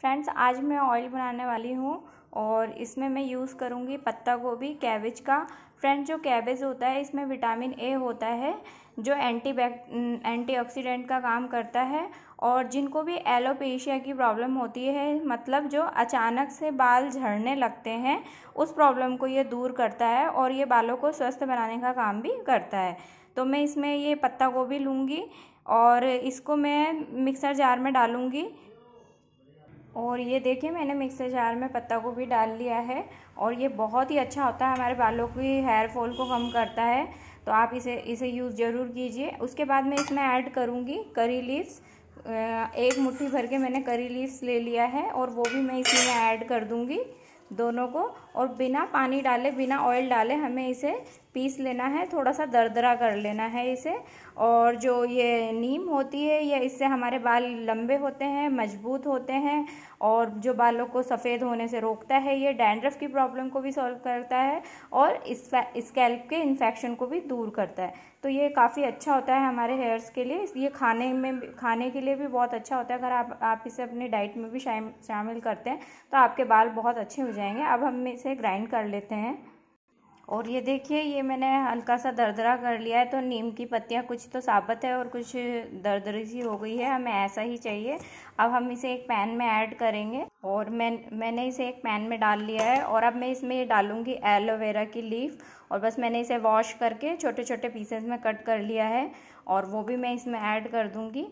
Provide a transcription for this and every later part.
friends आज मैं oil बनाने वाली हूँ और इसमें मैं यूज़ करूँगी पत्ता गोभी कैबेज का फ्रेंड्स जो कैबेज होता है इसमें विटामिन ए होता है जो एंटी बैक एंटीऑक्सीडेंट का काम करता है और जिनको भी एलोपेशिया की प्रॉब्लम होती है मतलब जो अचानक से बाल झड़ने लगते हैं उस प्रॉब्लम को ये दूर करता है और ये बालों को स्वस्थ बनाने का काम भी करता है तो मैं इसमें ये पत्ता गोभी लूँगी और इसको मैं मिक्सर जार में डालूँगी और ये देखिए मैंने मिक्सर जार में पत्ता गोभी डाल लिया है और ये बहुत ही अच्छा होता है हमारे बालों की हेयर फॉल को कम करता है तो आप इसे इसे यूज़ ज़रूर कीजिए उसके बाद मैं इसमें ऐड करूँगी करी लीव्स एक मुट्ठी भर के मैंने करी लीव्स ले लिया है और वो भी मैं इसी में ऐड कर दूँगी दोनों को और बिना पानी डाले बिना ऑयल डाले हमें इसे पीस लेना है थोड़ा सा दरदरा कर लेना है इसे और जो ये नीम होती है या इससे हमारे बाल लंबे होते हैं मजबूत होते हैं और जो बालों को सफ़ेद होने से रोकता है ये डैंड्रफ की प्रॉब्लम को भी सॉल्व करता है और इस स्कैल्प के इन्फेक्शन को भी दूर करता है तो ये काफ़ी अच्छा होता है हमारे हेयर्स के लिए ये खाने में खाने के लिए भी बहुत अच्छा होता है अगर आप आप इसे अपने डाइट में भी शामिल करते हैं तो आपके बाल बहुत अच्छे हो जाएंगे अब हम इसे ग्राइंड कर लेते हैं और ये देखिए ये मैंने हल्का सा दरदरा कर लिया है तो नीम की पत्तियाँ कुछ तो साबत है और कुछ दरदरी सी हो गई है हमें ऐसा ही चाहिए अब हम इसे एक पैन में ऐड करेंगे और मैं मैंने इसे एक पैन में डाल लिया है और अब मैं इसमें ये डालूँगी एलोवेरा की लीफ और बस मैंने इसे वॉश करके छोटे छोटे पीसेस में कट कर लिया है और वो भी मैं इसमें ऐड कर दूँगी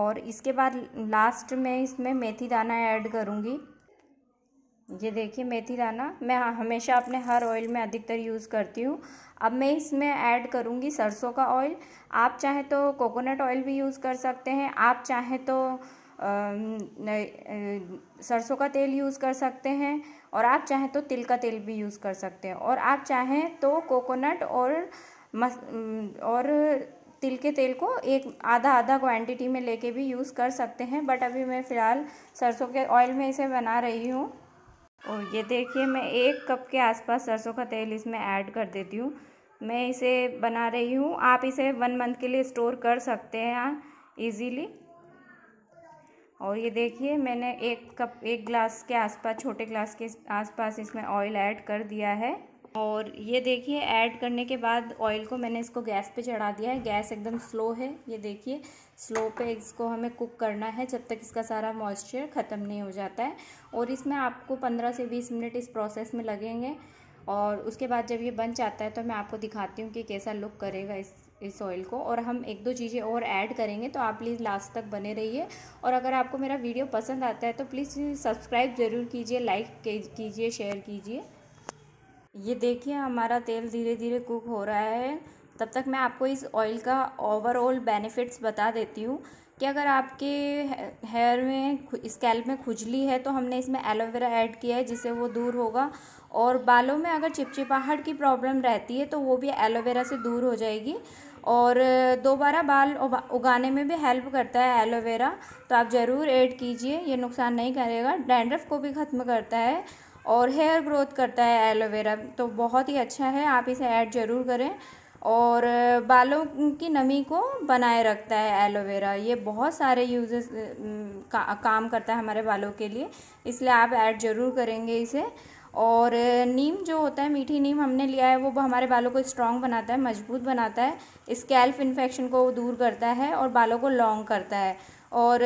और इसके बाद लास्ट में इसमें मेथी दाना ऐड करूँगी ये देखिए मेथी दाना मैं हाँ, हमेशा अपने हर ऑयल में अधिकतर यूज़ करती हूँ अब मैं इसमें ऐड करूँगी सरसों का ऑयल आप चाहें तो कोकोनट ऑयल भी यूज़ कर सकते हैं आप चाहें तो सरसों का तेल यूज़ कर सकते हैं और आप चाहें तो तिल का तेल भी यूज़ कर सकते हैं और आप चाहें तो कोकोनट और मस और तिल के तेल को एक आधा आधा क्वांटिटी में लेके भी यूज़ कर सकते हैं बट अभी मैं फ़िलहाल सरसों के ऑयल में इसे बना रही हूँ और ये देखिए मैं एक कप के आसपास सरसों का तेल इसमें ऐड कर देती हूँ मैं इसे बना रही हूँ आप इसे वन मंथ के लिए स्टोर कर सकते हैं इजीली और ये देखिए मैंने एक कप एक ग्लास के आसपास छोटे ग्लास के आसपास इसमें ऑयल ऐड कर दिया है और ये देखिए ऐड करने के बाद ऑयल को मैंने इसको गैस पे चढ़ा दिया है गैस एकदम स्लो है ये देखिए स्लो पे इसको हमें कुक करना है जब तक इसका सारा मॉइस्चर ख़त्म नहीं हो जाता है और इसमें आपको पंद्रह से बीस मिनट इस प्रोसेस में लगेंगे और उसके बाद जब ये बन जाता है तो मैं आपको दिखाती हूँ कि कैसा लुक करेगा इस इस ऑयल को और हम एक दो चीज़ें और ऐड करेंगे तो आप प्लीज़ लास्ट तक बने रहिए और अगर आपको मेरा वीडियो पसंद आता है तो प्लीज़ सब्सक्राइब ज़रूर कीजिए लाइक कीजिए शेयर कीजिए ये देखिए हमारा तेल धीरे धीरे कुक हो रहा है तब तक मैं आपको इस ऑयल का ओवरऑल बेनिफिट्स बता देती हूँ कि अगर आपके हेयर में स्कैल्प में खुजली है तो हमने इसमें एलोवेरा ऐड किया है जिससे वो दूर होगा और बालों में अगर चिपचिपाहट की प्रॉब्लम रहती है तो वो भी एलोवेरा से दूर हो जाएगी और दोबारा बाल उगाने में भी हेल्प करता है एलोवेरा तो आप ज़रूर ऐड कीजिए ये नुकसान नहीं करेगा डैंड्रफ को भी ख़त्म करता है और हेयर ग्रोथ करता है एलोवेरा तो बहुत ही अच्छा है आप इसे ऐड ज़रूर करें और बालों की नमी को बनाए रखता है एलोवेरा ये बहुत सारे यूजेस का, काम करता है हमारे बालों के लिए इसलिए आप ऐड ज़रूर करेंगे इसे और नीम जो होता है मीठी नीम हमने लिया है वो हमारे बालों को स्ट्रॉन्ग बनाता है मजबूत बनाता है स्कैल्फ इन्फेक्शन को दूर करता है और बालों को लॉन्ग करता है और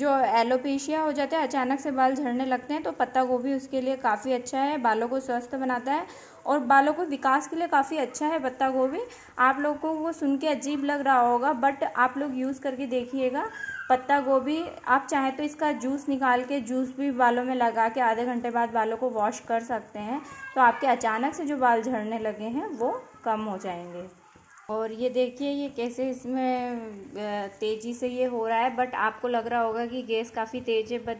जो एलोपेशिया हो जाता है अचानक से बाल झड़ने लगते हैं तो पत्ता गोभी उसके लिए काफ़ी अच्छा है बालों को स्वस्थ बनाता है और बालों को विकास के लिए काफ़ी अच्छा है पत्ता गोभी आप लोगों को वो सुन के अजीब लग रहा होगा बट आप लोग यूज़ करके देखिएगा पत्ता गोभी आप चाहे तो इसका जूस निकाल के जूस भी बालों में लगा के आधे घंटे बाद बालों को वॉश कर सकते हैं तो आपके अचानक से जो बाल झड़ने लगे हैं वो कम हो जाएंगे और ये देखिए ये कैसे इसमें तेज़ी से ये हो रहा है बट आपको लग रहा होगा कि गैस काफ़ी तेज़ है बट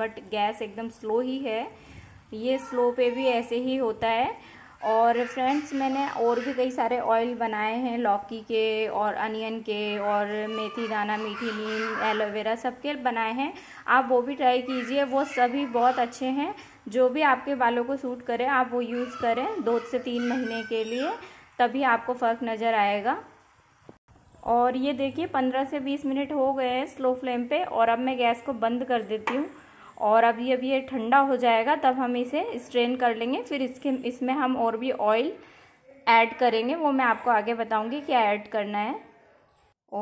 बट गैस एकदम स्लो ही है ये स्लो पे भी ऐसे ही होता है और फ्रेंड्स मैंने और भी कई सारे ऑयल बनाए हैं लौकी के और अनियन के और मेथी दाना मीठी नीम एलोवेरा सब के बनाए हैं आप वो भी ट्राई कीजिए वो सभी बहुत अच्छे हैं जो भी आपके बालों को सूट करे आप वो यूज़ करें दो से तीन महीने के लिए तभी आपको फ़र्क नज़र आएगा और ये देखिए पंद्रह से बीस मिनट हो गए हैं स्लो फ्लेम पे और अब मैं गैस को बंद कर देती हूँ और अब ये ये ठंडा हो जाएगा तब हम इसे स्ट्रेन कर लेंगे फिर इसके इसमें हम और भी ऑयल ऐड करेंगे वो मैं आपको आगे बताऊँगी क्या ऐड करना है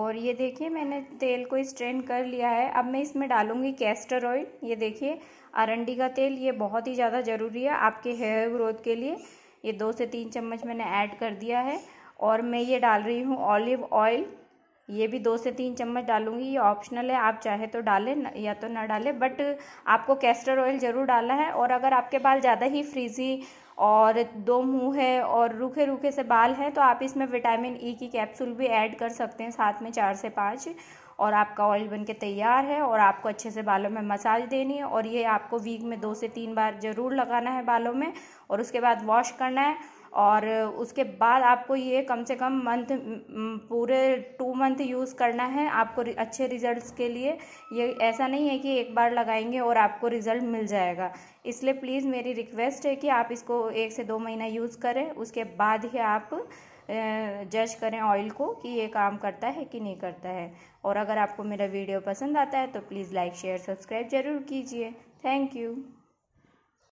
और ये देखिए मैंने तेल को स्ट्रेन कर लिया है अब मैं इसमें डालूँगी कैस्टर ऑयल ये देखिए अरंडी का तेल ये बहुत ही ज़्यादा ज़रूरी है आपके हेयर ग्रोथ के लिए ये दो से तीन चम्मच मैंने ऐड कर दिया है और मैं ये डाल रही हूँ ऑलिव ऑयल ये भी दो से तीन चम्मच डालूंगी ये ऑप्शनल है आप चाहे तो डालें या तो ना डालें बट आपको कैस्टर ऑयल ज़रूर डालना है और अगर आपके बाल ज़्यादा ही फ्रीजी और दो मुँह है और रूखे रूखे से बाल हैं तो आप इसमें विटामिन ई e की कैप्सूल भी ऐड कर सकते हैं साथ में चार से पाँच और आपका ऑयल बन के तैयार है और आपको अच्छे से बालों में मसाज देनी है और ये आपको वीक में दो से तीन बार ज़रूर लगाना है बालों में और उसके बाद वॉश करना है और उसके बाद आपको ये कम से कम मंथ पूरे टू मंथ यूज़ करना है आपको अच्छे रिजल्ट्स के लिए ये ऐसा नहीं है कि एक बार लगाएंगे और आपको रिज़ल्ट मिल जाएगा इसलिए प्लीज़ मेरी रिक्वेस्ट है कि आप इसको एक से दो महीना यूज़ करें उसके बाद ही आप जज करें ऑयल को कि ये काम करता है कि नहीं करता है और अगर आपको मेरा वीडियो पसंद आता है तो प्लीज़ लाइक शेयर सब्सक्राइब ज़रूर कीजिए थैंक यू